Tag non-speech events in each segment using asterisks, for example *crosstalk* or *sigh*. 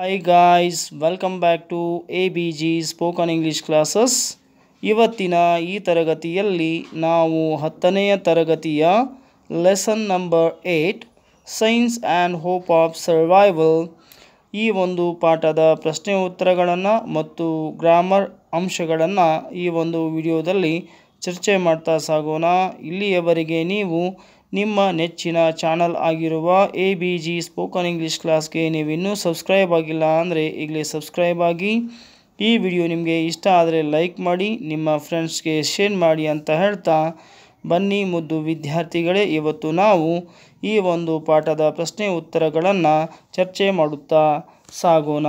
Hi guys welcome back to A B G spoken English classes ಇವತ್ತಿನ ಈ ತರಗತಿಯಲ್ಲಿ ನಾವು ಹತ್ತನೆಯ ತರಗತಿಯ lesson number eight science and hope of survival ಈ ಒಂದು ಪಾಠದ ಪ್ರಶ್ನೆ ಉತ್ತರಗಳನ್ನು ಮತ್ತು ಗ್ರಾಮರ್ ಅಂಶಗಳನ್ನು ಈ ಒಂದು ವಿಡಿಯೋದಲ್ಲಿ ಚರ್ಚೆ ಮಾಡ್ತಾ ಸಾಗೋಣ ಇಲ್ಲಿಯವರೆಗೆ ನೀವು ನಿಮ್ಮ ನೆಚ್ಚಿನ ಚಾನಲ್ ಆಗಿರುವ A B G spoken English ಕ್ಲಾಸ್ಗೆ ನೀವು ಇನ್ನೂ ಸಬ್ಸ್ಕ್ರೈಬ್ ಆಗಿಲ್ಲ ಅಂದರೆ ಈಗಲೇ ಸಬ್ಸ್ಕ್ರೈಬ್ ಆಗಿ ಈ ವಿಡಿಯೋ ನಿಮಗೆ ಇಷ್ಟ ಆದರೆ ಲೈಕ್ ಮಾಡಿ ನಿಮ್ಮ ಫ್ರೆಂಡ್ಸ್ಗೆ ಶೇರ್ ಮಾಡಿ ಅಂತ ಹೇಳ್ತಾ ಬನ್ನಿ ಮುದ್ದು ವಿದ್ಯಾರ್ಥಿಗಳೇ ಇವತ್ತು ನಾವು ಈ ಒಂದು ಪಾಠದ ಪ್ರಶ್ನೆ ಉತ್ತರಗಳನ್ನು ಚರ್ಚೆ ಮಾಡುತ್ತಾ ಸಾಗೋಣ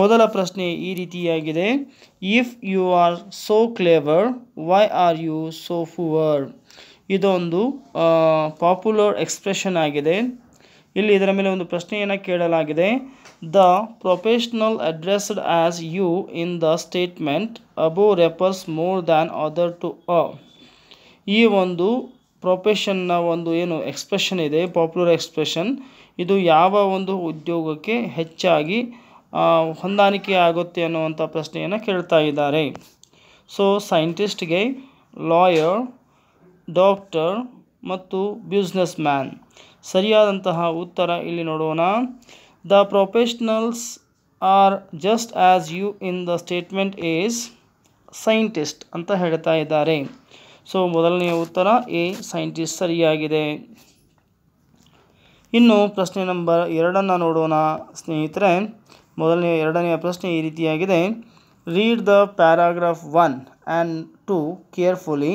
ಮೊದಲ ಪ್ರಶ್ನೆ ಈ ರೀತಿಯಾಗಿದೆ if you are so clever why are you so poor ಇದೊಂದು ಪಾಪ್ಯುಲರ್ ಎಕ್ಸ್ಪ್ರೆಷನ್ ಆಗಿದೆ ಇಲ್ಲಿ ಇದರ ಮೇಲೆ ಒಂದು ಪ್ರಶ್ನೆಯನ್ನು ಕೇಳಲಾಗಿದೆ the professional addressed as you in the statement above refers more than other to a ಈ ಒಂದು ಪ್ರೊಫೆಷನ್ನ ಒಂದು ಏನು ಎಕ್ಸ್ಪ್ರೆಷನ್ ಇದೆ ಪಾಪ್ಯುಲರ್ ಎಕ್ಸ್ಪ್ರೆಷನ್ ಇದು ಯಾವ ಒಂದು ಉದ್ಯೋಗಕ್ಕೆ ಹೆಚ್ಚಾಗಿ ಹೊಂದಾಣಿಕೆ ಆಗುತ್ತೆ ಅನ್ನುವಂಥ ಪ್ರಶ್ನೆಯನ್ನು ಕೇಳ್ತಾ ಇದ್ದಾರೆ ಸೊ ಸೈಂಟಿಸ್ಟ್ಗೆ ಲಾಯರ್ ಡಾಕ್ಟರ್ ಮತ್ತು ಬ್ಯೂಸ್ನೆಸ್ ಮ್ಯಾನ್ ಸರಿಯಾದಂತಹ ಉತ್ತರ ಇಲ್ಲಿ ನೋಡೋಣ the professionals are just as you in the statement is scientist ಅಂತ ಹೇಳ್ತಾ ಇದ್ದಾರೆ ಸೊ ಮೊದಲನೆಯ ಉತ್ತರ ಎ ಸೈಂಟಿಸ್ಟ್ ಸರಿಯಾಗಿದೆ ಇನ್ನು ಪ್ರಶ್ನೆ ನಂಬರ್ ಎರಡನ್ನು ನೋಡೋಣ ಸ್ನೇಹಿತರೆ ಮೊದಲನೆಯ ಎರಡನೆಯ ಪ್ರಶ್ನೆ ಈ ರೀತಿಯಾಗಿದೆ read the paragraph one and two carefully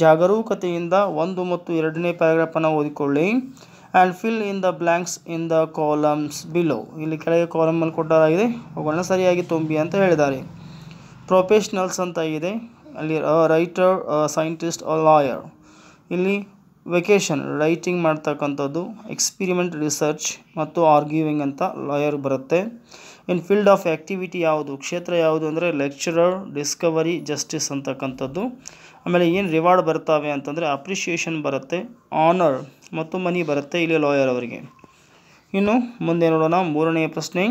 ಜಾಗರೂಕತೆಯಿಂದ ಒಂದು ಮತ್ತು ಎರಡನೇ ಪ್ಯಾರಾಗ್ರಾಫನ್ನು ಓದಿಕೊಳ್ಳಿ and fill in the blanks in the columns below ಇಲ್ಲಿ ಕೆಳಗೆ ಕಾಲಮಲ್ಲಿ ಕೊಟ್ಟಾರಾಗಿದೆ ಅವುಗಳನ್ನ ಸರಿಯಾಗಿ ತುಂಬಿ ಅಂತ ಹೇಳಿದ್ದಾರೆ ಪ್ರೊಫೆಷ್ನಲ್ಸ್ ಅಂತ ಇದೆ ಅಲ್ಲಿ ರೈಟರ್ ಸೈಂಟಿಸ್ಟ್ ಲಾಯರ್ ಇಲ್ಲಿ ವೆಕೇಶನ್ ರೈಟಿಂಗ್ ಮಾಡ್ತಕ್ಕಂಥದ್ದು ಎಕ್ಸ್ಪಿರಿಮೆಂಟ್ ರಿಸರ್ಚ್ ಮತ್ತು ಆರ್ಗ್ಯೂವಿಂಗ್ ಅಂತ ಲಾಯರ್ ಬರುತ್ತೆ ಇನ್ ಫೀಲ್ಡ್ ಆಫ್ ಆ್ಯಕ್ಟಿವಿಟಿ ಯಾವುದು ಕ್ಷೇತ್ರ ಯಾವುದು ಅಂದರೆ ಲೆಕ್ಚರರ್ ಡಿಸ್ಕವರಿ ಜಸ್ಟಿಸ್ ಅಂತಕ್ಕಂಥದ್ದು ಆಮೇಲೆ ಏನು ರಿವಾರ್ಡ್ ಬರ್ತಾವೆ ಅಂತಂದರೆ ಅಪ್ರಿಷಿಯೇಷನ್ ಬರುತ್ತೆ ಆನರ್ ಮತ್ತು ಮನಿ ಬರುತ್ತೆ ಇಲ್ಲಿ ಲಾಯರ್ ಅವರಿಗೆ ಇನ್ನು ಮುಂದೆ ನೋಡೋಣ ಮೂರನೆಯ ಪ್ರಶ್ನೆ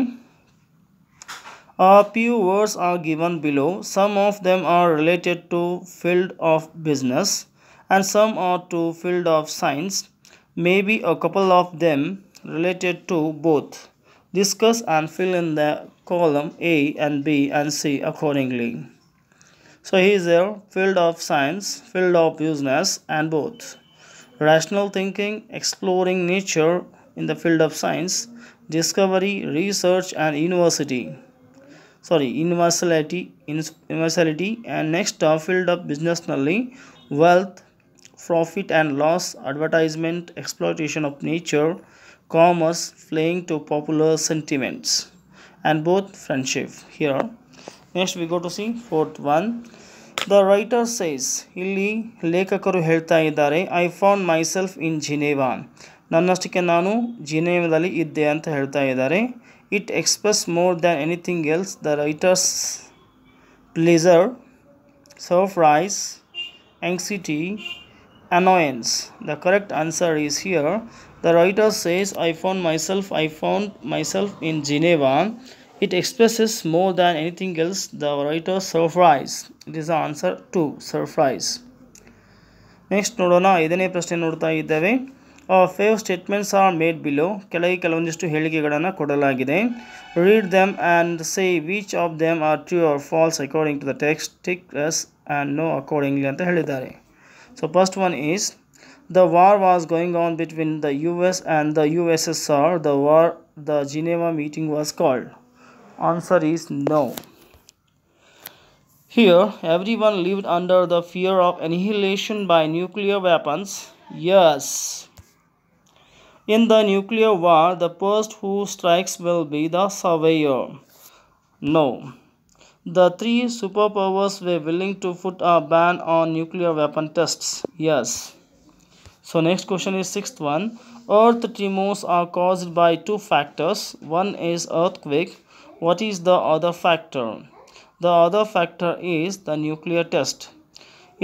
ಆ few words are given below some of them are related to field of business. and some are to field of science, maybe a couple of them related to both. Discuss and fill in the column A and B and C accordingly. So here is a field of science, field of business and both. Rational thinking, exploring nature in the field of science, discovery, research and university. Sorry, universality, universality and next field of business knowledge, wealth, profit and loss, advertisement, exploitation of nature, commerce, playing to popular sentiments, and both friendship. Here, next we go to see fourth one. The writer says, Illi lekakaru helta idare, I found myself in Geneva. Nanastike nanu, Geneva dali iddeant helta idare. It expresses more than anything else the writer's pleasure, surprise, anxiety, annoyance the correct answer is here the writer says i found myself i found myself in geneva it expresses more than anything else the writer surprise it is the answer to surprise Next, next ನೋಡೋಣ ಐದನೇ ಪ್ರಶ್ನೆ ನೋಡ್ತಾ ಇದ್ದೇವೆ few statements are made below ಕೆಳಗೆ ಕೆಲವೊಂದಿಷ್ಟು ಹೇಳಿಕೆಗಳನ್ನು ಕೊಡಲಾಗಿದೆ read them and say which of them are true or false according to the text tick yes and no accordingly ಅಂತ ಹೇಳಿದ್ದಾರೆ so first one is the war was going on between the US and the USSR the war the Geneva meeting was called answer is no here everyone lived under the fear of annihilation by nuclear weapons yes in the nuclear war the first who strikes will be the surveyor no The three superpowers were willing to put a ban on nuclear weapon tests. Yes. So next question is sixth one. Earth tremors are caused by two factors. One is earthquake. What is the other factor? The other factor is the nuclear test.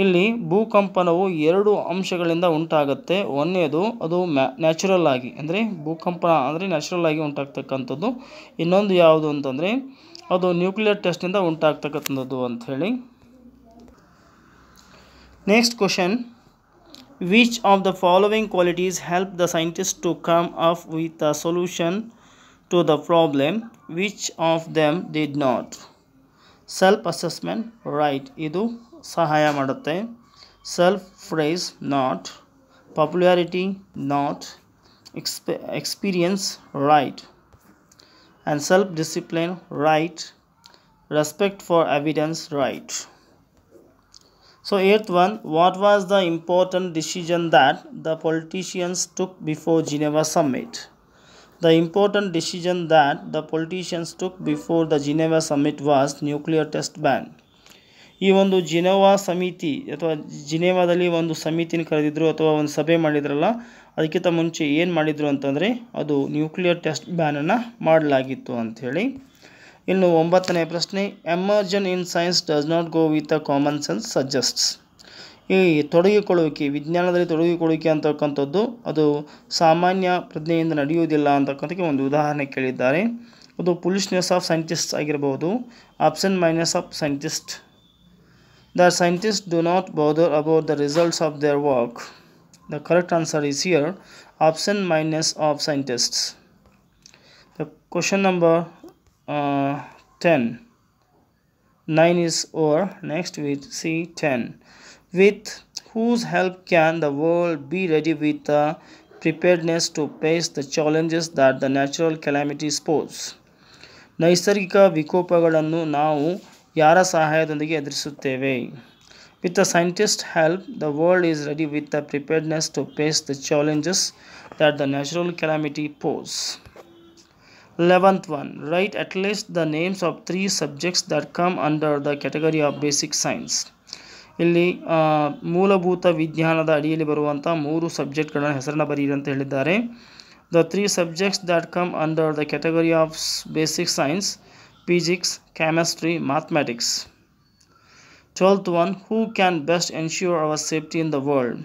ಇಲ್ಲಿ ಭೂಕಂಪನವು ಎರಡು ಅಂಶಗಳಿಂದ ಉಂಟಾಗುತ್ತೆ ಒಂದೇದು ಅದು ಮ್ಯಾ natural ಆಗಿ ಅಂದರೆ ಭೂಕಂಪನ ಅಂದರೆ ನ್ಯಾಚುರಲ್ ಆಗಿ ಉಂಟಾಗ್ತಕ್ಕಂಥದ್ದು ಇನ್ನೊಂದು ಯಾವುದು ಅಂತಂದರೆ ಅದು ನ್ಯೂಕ್ಲಿಯರ್ ಟೆಸ್ಟಿಂದ ಉಂಟಾಗ್ತಕ್ಕಂಥದ್ದು ಅಂಥೇಳಿ next question which of the following qualities help the scientist to come up with a solution to the problem which of them did not self assessment right ಇದು ಸಹಾಯ ಮಾಡುತ್ತೆ self praise not popularity not ಎಕ್ಸ್ಪೆ experience right and self-discipline right respect for evidence right so eighth one what was the important decision that the politicians took before geneva summit the important decision that the politicians took before the geneva summit was nuclear test ban ಈ ಒಂದು ಜಿನೋವಾ ಸಮಿತಿ ಅಥವಾ ಜಿನೇವಾದಲ್ಲಿ ಒಂದು ಸಮಿತಿನ ಕರೆದಿದ್ರು ಅಥವಾ ಒಂದು ಸಭೆ ಮಾಡಿದ್ರಲ್ಲ ಅದಕ್ಕಿಂತ ಮುಂಚೆ ಏನು ಮಾಡಿದರು ಅಂತಂದರೆ ಅದು ನ್ಯೂಕ್ಲಿಯರ್ ಟೆಸ್ಟ್ ಬ್ಯಾನನ್ನು ಮಾಡಲಾಗಿತ್ತು ಅಂಥೇಳಿ ಇನ್ನು ಒಂಬತ್ತನೇ ಪ್ರಶ್ನೆ immersion in science does not go with a common sense suggests ಈ ತೊಡಗಿಕೊಳ್ಳುವಿಕೆ ವಿಜ್ಞಾನದಲ್ಲಿ ತೊಡಗಿಕೊಳ್ಳುವಿಕೆ ಅಂತಕ್ಕಂಥದ್ದು ಅದು ಸಾಮಾನ್ಯ ಪ್ರಜ್ಞೆಯಿಂದ ನಡೆಯುವುದಿಲ್ಲ ಅಂತಕ್ಕಂಥಕ್ಕೆ ಒಂದು ಉದಾಹರಣೆ ಕೇಳಿದ್ದಾರೆ ಅದು ಪುಲಿಷ್ನೆಸ್ ಆಫ್ ಸೈಂಟಿಸ್ಟ್ ಆಗಿರಬಹುದು option minus of scientist The scientists do not bother about the results of their work. The correct answer is here option minus of scientists. The question number uh, 10. 9 is over. Next with C 10. With whose help can the world be ready with the preparedness to face the challenges that the natural calamities pose ನೈಸರ್ಗಿಕ ವಿಕೋಪಗಳನ್ನು ನಾವು ಯಾರ ಸಹಾಯದೊಂದಿಗೆ ಎದುರಿಸುತ್ತೇವೆ with a scientist help the world is ready with the preparedness to face the challenges that the natural calamity poses eleventh one right at least the names of three subjects that come under the category of basic science ಇಲ್ಲಿ ಮೂಲಭೂತ ವಿಜ್ಞಾನದ ಅಡಿಯಲ್ಲಿ ಬರುವಂಥ ಮೂರು ಸಬ್ಜೆಕ್ಟ್ಗಳನ್ನು ಹೆಸರನ್ನು ಬರೀರಿ ಅಂತ ಹೇಳಿದ್ದಾರೆ the three subjects that come under the category of basic science physics, chemistry, mathematics. Twelfth one who can best ensure our safety in the world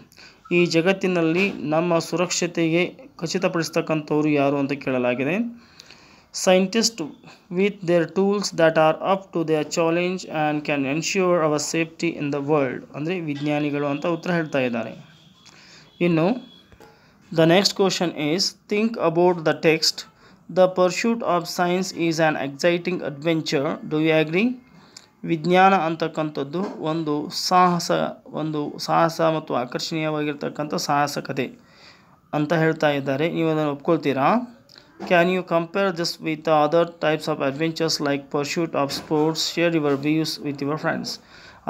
ಈ ಜಗತ್ತಿನಲ್ಲಿ ನಮ್ಮ ಸುರಕ್ಷತೆಗೆ ಖಚಿತಪಡಿಸ್ತಕ್ಕಂಥವ್ರು ಯಾರು ಅಂತ ಕೇಳಲಾಗಿದೆ scientist with their tools that are up to their challenge and can ensure our safety in the world ಅಂದರೆ ವಿಜ್ಞಾನಿಗಳು ಅಂತ ಉತ್ತರ ಹೇಳ್ತಾ ಇದ್ದಾರೆ ಇನ್ನು the next question is think about the text The pursuit of science is an exciting adventure do you agree ವಿಜ್ಞಾನ ಅಂತಕ್ಕಂಥದ್ದು ಒಂದು ಸಾಹಸ ಒಂದು ಸಾಹಸ ಮತ್ತು ಆಕರ್ಷಣೀಯವಾಗಿರ್ತಕ್ಕಂಥ ಸಾಹಸ ಕಥೆ ಅಂತ ಹೇಳ್ತಾ ಇದ್ದಾರೆ ನೀವು ಅದನ್ನು ಒಪ್ಕೊಳ್ತೀರಾ can you compare this with other types of adventures like pursuit of sports share your views with your friends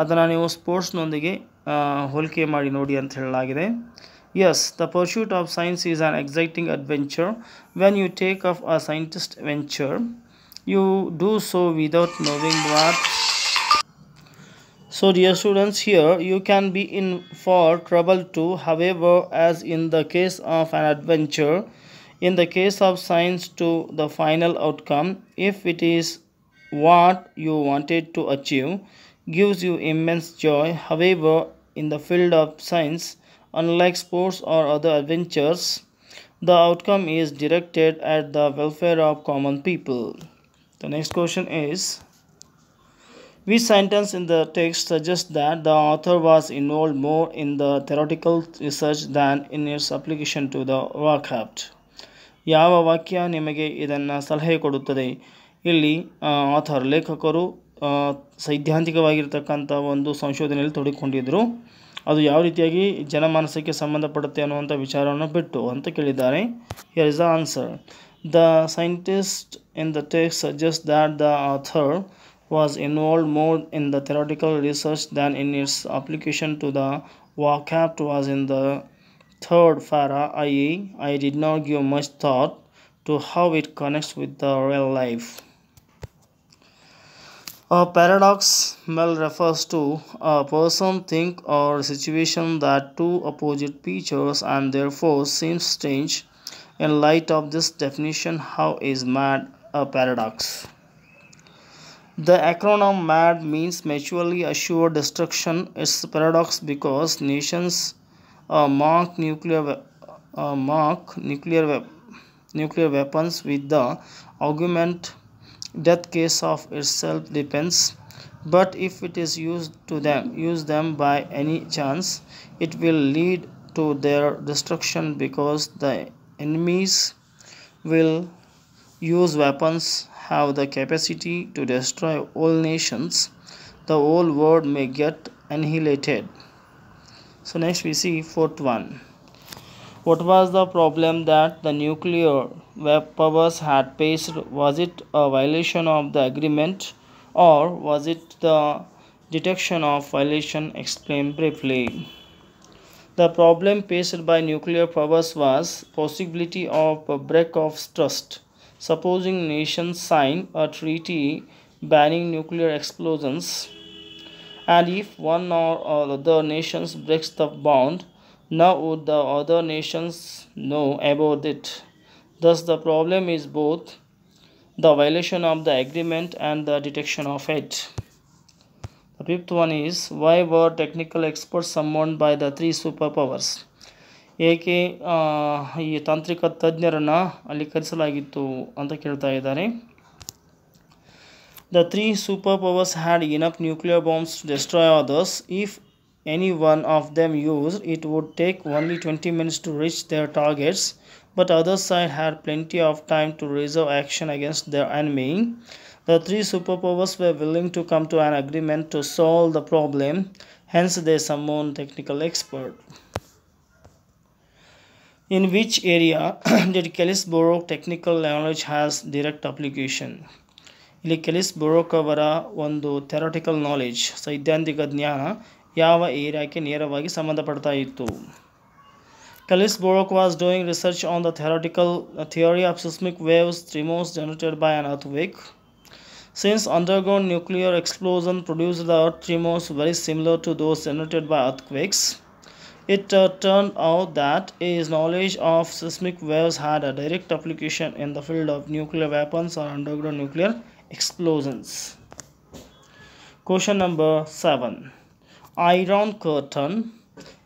ಅದನ್ನು ನೀವು ಸ್ಪೋರ್ಟ್ಸ್ನೊಂದಿಗೆ ಹೋಲಿಕೆ ಮಾಡಿ ನೋಡಿ ಅಂತ ಹೇಳಲಾಗಿದೆ Yes, the pursuit of science is an exciting adventure. When you take up a scientist venture, you do so without knowing what. So dear students, here you can be in for trouble too. However, as in the case of an adventure, in the case of science to the final outcome, if it is what you wanted to achieve, gives you immense joy. However, in the field of science, Unlike sports or other adventures, the outcome is directed at the welfare of common people. The next question is Which sentence in the text suggests that the author was involved more in the theoretical research than in its application to the workcraft? ಯಾವ ವಾಕ್ಯ ನಿಮಗೆ ಇದನ್ನು ಸಲಹೆ ಕೊಡುತ್ತದೆ ಇಲ್ಲಿ author ಲೇಖಕರು ಸೈದ್ಧಾಂತಿಕವಾಗಿರ್ತಕ್ಕಂಥ ಒಂದು ಸಂಶೋಧನೆಯಲ್ಲಿ ತೊಡಗಿಕೊಂಡಿದ್ದರು ಅದು ಯಾವ ರೀತಿಯಾಗಿ ಜನಮಾನಸಕ್ಕೆ ಸಂಬಂಧಪಡುತ್ತೆ ಅನ್ನುವಂಥ ವಿಚಾರವನ್ನು ಬಿಟ್ಟು ಅಂತ ಕೇಳಿದ್ದಾರೆ here is the answer the scientist in the text suggest that the author was involve more in the theoretical research than in its application to the ವಾಕ್ಯಾಪ್ಟ್ was in the third para I I did not give much thought to how it connects with the real life a paradox well refers to a person, thing, or situation that two opposite features and therefore seems strange. In light of this definition, how is MAD a paradox? The acronym MAD means mutually assured destruction. It's a paradox because nations uh, nuclear uh, nuclear nuclear weapons with the argument that case of itself depends but if it is used to them use them by any chance it will lead to their destruction because the enemies will use weapons have the capacity to destroy all nations the whole world may get annihilated so next we see fourth one what was the problem that the nuclear powers had faced? Was it a violation of the agreement or was it the detection of violation? Explained briefly. The problem faced by nuclear powers was possibility of a break of trust. Supposing nations sign a treaty banning nuclear explosions, and if one or other nations breaks the bond, now would the other nations know about it. Thus, the problem is both the violation of the agreement and the detection of it. The fifth one is why were technical experts summoned by the three superpowers? ಏಕೆ uh, ಈ ತಾಂತ್ರಿಕ ತಜ್ಞರನ್ನು ಅಲ್ಲಿ ಕರೆಸಲಾಗಿತ್ತು ಅಂತ ಕೇಳ್ತಾ ಇದ್ದಾರೆ the three super powers had enough nuclear bombs destroy others if any one of them used it would take only 20 minutes to reach their targets but other side had plenty of time to reserve action against their enemy the three superpowers were willing to come to an agreement to solve the problem hence they summoned technical expert in which area *clears throat* did Kellis-Borok technical knowledge has direct application ಇಲ್ಲಿ ಕೆಲಿಸ್ ಬೊರೋಕ್ ಅವರ ಒಂದು theoretical knowledge ಸೈದ್ಧಾಂತಿಕ ಜ್ಞಾನ यहा के नेर संबंध पड़ता कलिस बोरोक was doing research on the theoretical theory of seismic waves tremors generated by an earthquake since underground nuclear explosion produce the earth tremors very similar to those generated by earthquakes it turn out that is knowledge of seismic waves had a direct application in the field of nuclear weapons और underground nuclear explosion question number seven Iron curtain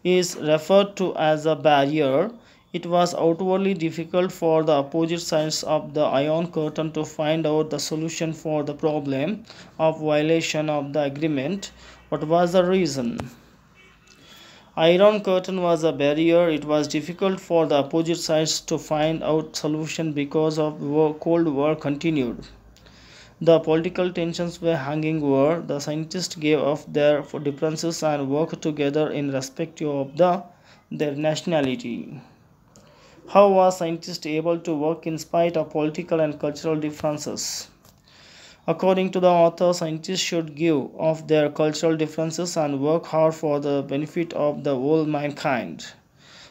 is referred to as a barrier. It was outwardly difficult for the opposite sides of the iron curtain to find out the solution for the problem of violation of the agreement. What was the reason? Iron curtain was a barrier. It was difficult for the opposite sides to find out solution because of war, Cold War continued. The political tensions were hanging over. The scientists gave up their differences and worked together in respect of the, their nationality. How were scientists able to work in spite of political and cultural differences? According to the author, scientists should give of their cultural differences and work hard for the benefit of the whole mankind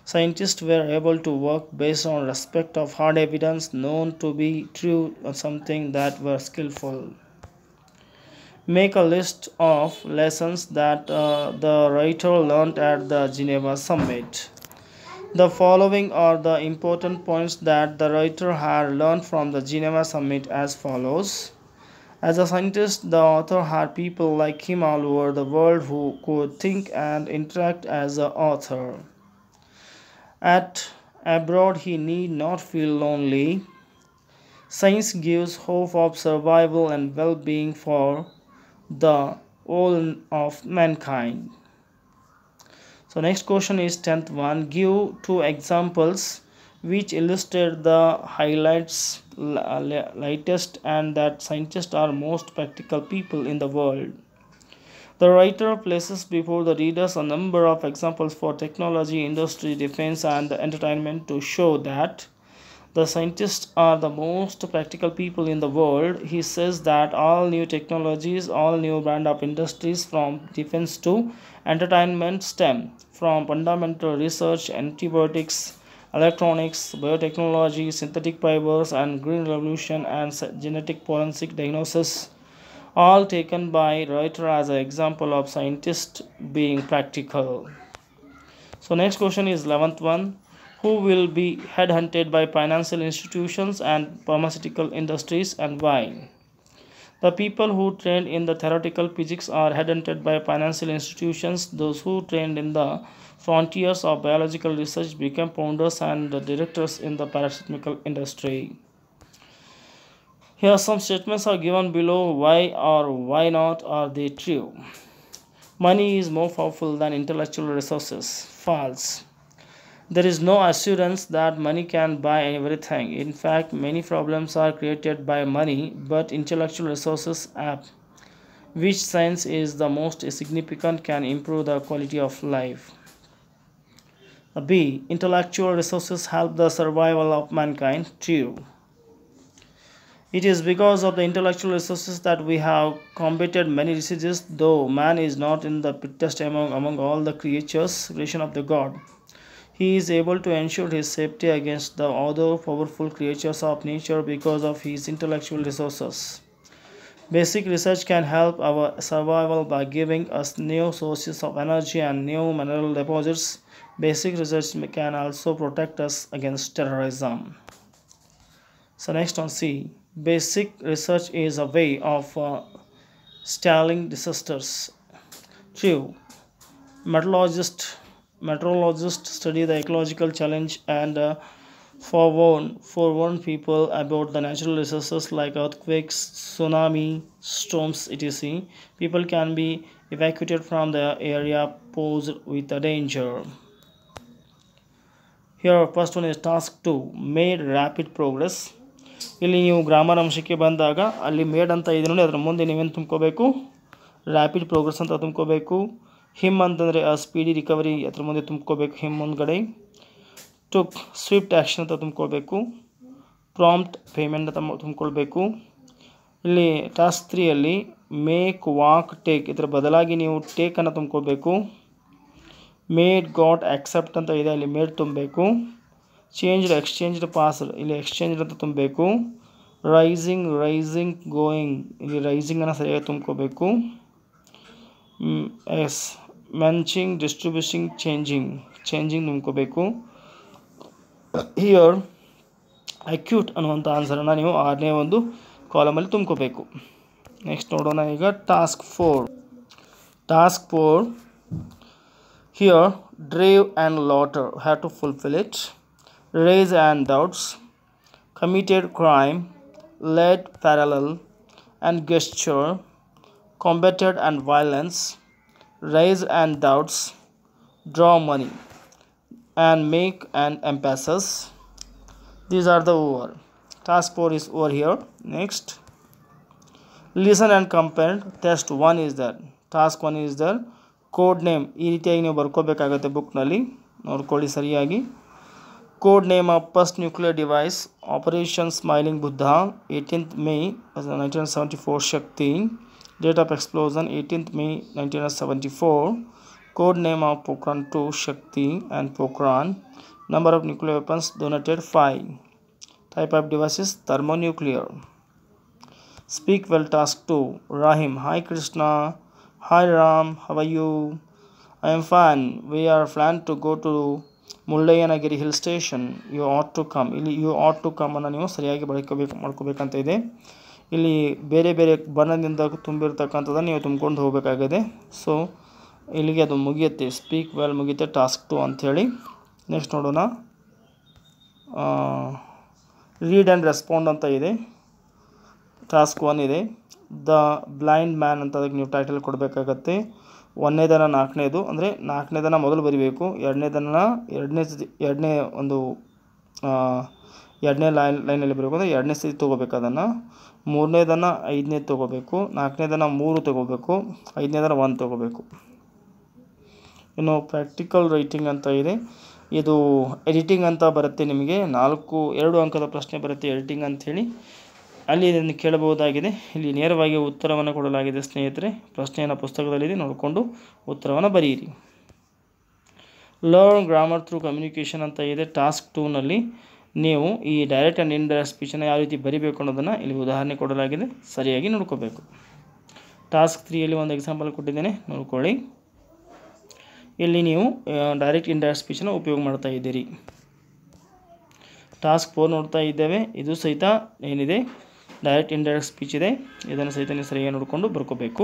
scientists were able to work based on respect of hard evidence known to be true or something that were skillful make a list of lessons that uh, the writer learned at the Geneva summit. The following are the important points that the writer had learned from the Geneva summit as follows. As a scientist, the author had people like him all over the world who could think and interact as a author. At abroad, he need not feel lonely. Science gives hope of survival and well being for the all of mankind. So, next question is 10th one. Give two examples which illustrate the highlights, lightest, and that scientists are most practical people in the world. The writer places before the readers a number of examples for technology, industry, defense, and entertainment to show that the scientists are the most practical people in the world. He says that all new technologies, all new brand of industries from defense to entertainment stem from fundamental research, antibiotics, electronics, biotechnology, synthetic fibers, and green revolution and genetic forensic diagnosis all taken by Reuter as an example of scientists being practical. So next question is 11th one. Who will be headhunted by financial institutions and pharmaceutical industries and why? The people who trained in the theoretical physics are headhunted by financial institutions. Those who trained in the frontiers of biological research become founders and directors in the parasitical industry. Here some statements are given below why or why not are they true. Money is more powerful than intellectual resources. False. There is no assurance that money can buy everything. In fact, many problems are created by money, but intellectual resources app which science is the most significant can improve the quality of life. B. Intellectual resources help the survival of mankind. True. It is because of the intellectual resources that we have completed many diseases, though man is not in the fittest among, among all the creatures, creation of the God. He is able to ensure his safety against the other powerful creatures of nature because of his intellectual resources. Basic research can help our survival by giving us new sources of energy and new mineral deposits. Basic research can also protect us against terrorism. So next on C. Basic research is a way of uh, stalling disasters. 2. Meteorologists study the ecological challenge and uh, forewarn forewarn people about the natural disasters like earthquakes tsunami storms etc people can be evacuated from the area posed with a danger here first one is task 2 made rapid progress ಇಲ್ಲಿ ನೀವು grammar ಅಂಶಕ್ಕೆ ಬಂದಾಗ ಅಲ್ಲಿ made ಅಂತ ಇದೆ ನೋಡಿ ಅದ್ರ ಮುಂದೆ ನೀವೇನು ತುಂಬ್ಕೋಬೇಕು ರ್ಯಾಪಿಡ್ ಪ್ರೋಗ್ರೆಸ್ ಅಂತ ತುಂಬ್ಕೋಬೇಕು ಹಿಮ್ ಅಂತಂದರೆ ಆ ಸ್ಪೀಡಿ ರಿಕವರಿ ಅದ್ರ ಮುಂದೆ ತುಂಬ್ಕೋಬೇಕು ಹಿಮ್ ಮುಂದ್ಗಡೆ ಟುಕ್ ಸ್ವಿಫ್ಟ್ ಆ್ಯಕ್ಷನ್ ಅಂತ ತುಂಬ್ಕೋಬೇಕು ಪ್ರಾಂಪ್ಟ್ ಪೇಮೆಂಟ್ ಅಂತ ತುಂಬ್ಕೊಳ್ಬೇಕು ಇಲ್ಲಿ ಟಾಸ್ಕ್ ತ್ರೀಯಲ್ಲಿ ಮೇಕ್ ವಾಕ್ ಟೇಕ್ ಇದರ ಬದಲಾಗಿ ನೀವು ಟೇಕನ್ನು ತುಂಬ್ಕೋಬೇಕು ಮೇಡ್ ಗಾಟ್ ಆ್ಯಕ್ಸೆಪ್ಟ್ ಅಂತ ಇದೆ ಅಲ್ಲಿ ಮೇಡ್ ತುಂಬಬೇಕು ಚೇಂಜ್ಡ್ ಎಕ್ಸ್ಚೇಂಜ್ಡ್ ಪಾಸ್ಡ್ ಇಲ್ಲಿ ಎಕ್ಸ್ಚೇಂಜ್ ಅಂತ ತುಂಬಬೇಕು ರೈಸಿಂಗ್ ರೈಸಿಂಗ್ ಗೋಯಿಂಗ್ ಇಲ್ಲಿ ರೈಸಿಂಗನ್ನು ಸರಿಯಾಗಿ ತುಂಬ್ಕೋಬೇಕು ಎಸ್ ಮೆನ್ಚಿಂಗ್ ಡಿಸ್ಟ್ರಿಬ್ಯೂಷಿಂಗ್ ಚೇಂಜಿಂಗ್ ಚೇಂಜಿಂಗ್ ತುಂಬ್ಕೋಬೇಕು ಹಿಯರ್ ಅಕ್ಯೂಟ್ ಅನ್ನುವಂಥ ಆನ್ಸರನ್ನು ನೀವು ಆರನೇ ಒಂದು ಕಾಲಮಲ್ಲಿ ತುಂಬ್ಕೋಬೇಕು ನೆಕ್ಸ್ಟ್ ನೋಡೋಣ ಈಗ task four task four here drive and later have to fulfil it raise and doubts, committed crime, led parallel and gesture, combated and violence, raise and doubts, draw money, and make an emphasis. These are the over. Task 4 is over here. Next. Listen and compare. Test 1 is there. Task one is there code name ಈ ರೀತಿಯಾಗಿ ನೀವು ಬರ್ಕೋಬೇಕಾಗುತ್ತೆ ಬುಕ್ನಲ್ಲಿ ನೋಡ್ಕೊಳ್ಳಿ ಸರಿಯಾಗಿ Code name of first nuclear device Operation Smiling Buddha 18th May 1974 Shakti Date of explosion 18th May 1974 Code name of Pokhran 2 Shakti and Pokhran Number of nuclear weapons donated 5 Type of devices thermonuclear Speak well task 2 Rahim Hi Krishna Hi Ram how are you I am fine we are planned to go to Mullayanagiri hill station you ought to come ಇಲ್ಲಿ you ought to ಕಮ್ಮನ್ನು ನೀವು ಸರಿಯಾಗಿ ಬಳಕೋಬೇಕು ಮಾಡ್ಕೋಬೇಕಂತ ಇದೆ ಇಲ್ಲಿ ಬೇರೆ ಬೇರೆ ಬಣ್ಣದಿಂದ ತುಂಬಿರ್ತಕ್ಕಂಥದ್ದನ್ನು ನೀವು ತುಂಬಿಕೊಂಡು ಹೋಗಬೇಕಾಗಿದೆ ಸೊ ಇಲ್ಲಿಗೆ ಅದು ಮುಗಿಯುತ್ತೆ ಸ್ಪೀಕ್ ವೆಲ್ ಮುಗಿಯುತ್ತೆ ಟಾಸ್ಕ್ ಟು ಅಂಥೇಳಿ ನೆಕ್ಸ್ಟ್ ನೋಡೋಣ ರೀಡ್ ಆ್ಯಂಡ್ ರೆಸ್ಪಾಂಡ್ ಅಂತ ಇದೆ ಟಾಸ್ಕ್ ಒನ್ ಇದೆ ದ ಬ್ಲೈಂಡ್ ಮ್ಯಾನ್ ಅಂತ ಅದಕ್ಕೆ ನೀವು ಟೈಟಲ್ ಕೊಡಬೇಕಾಗತ್ತೆ ಒಂದನೇ ದನ ನಾಲ್ಕನೇದು ಅಂದರೆ ನಾಲ್ಕನೇ ದನ ಮೊದಲು ಬರಿಬೇಕು ಎರಡನೇ ದನ ಎರಡನೇ ಎರಡನೇ ಒಂದು ಎರಡನೇ ಲೈನ್ ಲೈನಲ್ಲಿ ಬರಬೇಕು ಅಂದರೆ ಎರಡನೇ ಸ್ಥಿತಿ ತೊಗೋಬೇಕು ಅದನ್ನು ಮೂರನೇ ದನ ಐದನೇ ತೊಗೋಬೇಕು ನಾಲ್ಕನೇ ದನ ಮೂರು ತೊಗೋಬೇಕು ಐದನೇ ದನ ಒಂದು ತೊಗೋಬೇಕು ಇನ್ನು ಪ್ರಾಕ್ಟಿಕಲ್ ರೈಟಿಂಗ್ ಅಂತ ಇದೆ ಇದು ಎಡಿಟಿಂಗ್ ಅಂತ ಬರುತ್ತೆ ನಿಮಗೆ ನಾಲ್ಕು ಎರಡು ಅಂಕದ ಪ್ರಶ್ನೆ ಬರುತ್ತೆ ಎಡಿಟಿಂಗ್ ಅಂಥೇಳಿ ಅಲ್ಲಿ ಇದನ್ನು ಕೇಳಬಹುದಾಗಿದೆ ಇಲ್ಲಿ ನೇರವಾಗಿ ಉತ್ತರವನ್ನು ಕೊಡಲಾಗಿದೆ ಸ್ನೇಹಿತರೆ ಪ್ರಶ್ನೆಯನ್ನು ಪುಸ್ತಕದಲ್ಲಿ ನೋಡಿಕೊಂಡು ಉತ್ತರವನ್ನು ಬರೆಯಿರಿ ಲರ್ನ್ ಗ್ರಾಮರ್ ಥ್ರೂ ಕಮ್ಯುನಿಕೇಷನ್ ಅಂತ ಇದೆ ಟಾಸ್ಕ್ ಟೂನಲ್ಲಿ ನೀವು ಈ ಡೈರೆಕ್ಟ್ ಆ್ಯಂಡ್ ಇಂಡೈರೆಕ್ಟ್ ಸ್ಪೀಚನ್ನು ಯಾವ ರೀತಿ ಬರಿಬೇಕು ಅನ್ನೋದನ್ನು ಇಲ್ಲಿ ಉದಾಹರಣೆ ಕೊಡಲಾಗಿದೆ ಸರಿಯಾಗಿ ನೋಡ್ಕೋಬೇಕು ಟಾಸ್ಕ್ ತ್ರೀಯಲ್ಲಿ ಒಂದು ಎಕ್ಸಾಂಪಲ್ ಕೊಟ್ಟಿದ್ದೇನೆ ನೋಡ್ಕೊಳ್ಳಿ ಇಲ್ಲಿ ನೀವು ಡೈರೆಕ್ಟ್ ಇಂಡೈರೆಕ್ಟ್ ಸ್ಪೀಚನ್ನು ಉಪಯೋಗ ಮಾಡ್ತಾ ಇದ್ದೀರಿ ಟಾಸ್ಕ್ ಫೋರ್ ನೋಡ್ತಾ ಇದ್ದೇವೆ ಇದು ಸಹಿತ ಏನಿದೆ ಡೈರೆಕ್ಟ್ ಇಂಡೈರೆಕ್ಟ್ ಸ್ಪೀಚ್ ಇದೆ ಇದನ್ನು ಸಹಿತ ನೀವು ಸರಿಯಾಗಿ ನೋಡಿಕೊಂಡು ಬರ್ಕೋಬೇಕು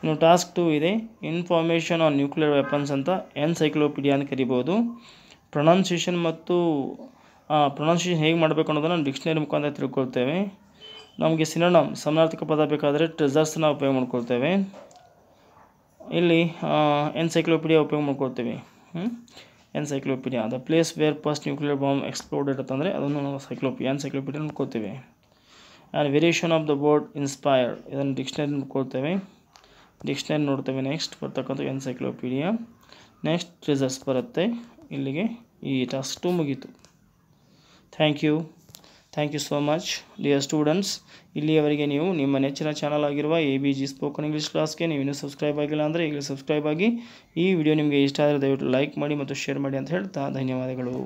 ಇನ್ನು ಟಾಸ್ಕ್ ಟು ಇದೆ ಇನ್ಫಾರ್ಮೇಷನ್ ಆನ್ ನ್ಯೂಕ್ಲಿಯರ್ ವೆಪನ್ಸ್ ಅಂತ ಎನ್ಸೈಕ್ಲೋಪೀಡಿಯಾ ಅಂತ ಕರಿಬೋದು ಪ್ರೊನೌನ್ಸಿಯೇಷನ್ ಮತ್ತು ಪ್ರೊನೌನ್ಸಿಯೇಷನ್ ಹೇಗೆ ಮಾಡಬೇಕು ಅನ್ನೋದನ್ನು ಡಿಕ್ಷನರಿ ಮುಖಾಂತರ ತಿಳ್ಕೊಳ್ತೇವೆ ನಮಗೆ ಸಿನೋನಮ್ ಸಮನಾರ್ಥಕ ಪದ ಬೇಕಾದರೆ ಟ್ರೆಸರ್ಸ್ನ ಉಪಯೋಗ ಮಾಡ್ಕೊಳ್ತೇವೆ ಇಲ್ಲಿ ಎನ್ಸೈಕ್ಲೋಪೀಡಿಯಾ ಉಪಯೋಗ ಮಾಡ್ಕೊಳ್ತೇವೆ encyclopaedia the place where first nuclear bomb exploded ಅಂತಂದರೆ ಅದನ್ನು ನಾವು ಸೈಕ್ಲೋಪಿ ಎನ್ಸೈಕ್ಲೋಪೀಡಿಯಾ ಕೊಡ್ತೇವೆ and variation of the board inspire ಇದನ್ನು ಡಿಕ್ಷನರಿ ನೋಡ್ಕೊಳ್ತೇವೆ ಡಿಕ್ಷನರಿ ನೋಡ್ತೇವೆ ನೆಕ್ಸ್ಟ್ ಬರ್ತಕ್ಕಂಥ ಎನ್ಸೈಕ್ಲೋಪೀಡಿಯಾ ನೆಕ್ಸ್ಟ್ ರಿಸರ್ಸ್ ಬರುತ್ತೆ ಇಲ್ಲಿಗೆ ಈ ಟಾಸ್ಕ್ ಟು ಮುಗೀತು thank you thank you so much dear students ಇಲ್ಲಿಯವರೆಗೆ ನೀವು ನಿಮ್ಮ ನೆಚ್ಚಿನ ಚಾನಲ್ ಆಗಿರುವ A B G spoken English ಕ್ಲಾಸ್ಗೆ ನೀವು ಇನ್ನೂ ಸಬ್ಸ್ಕ್ರೈಬ್ ಆಗಿಲ್ಲ ಅಂದರೆ ಈಗಲೇ ಸಬ್ಸ್ಕ್ರೈಬ್ ಆಗಿ ಈ ವಿಡಿಯೋ ನಿಮಗೆ ಇಷ್ಟ ಆದರೆ ದಯವಿಟ್ಟು ಲೈಕ್ ಮಾಡಿ ಮತ್ತು ಶೇರ್ ಮಾಡಿ ಅಂತ ಹೇಳ್ತಾ ಧನ್ಯವಾದಗಳು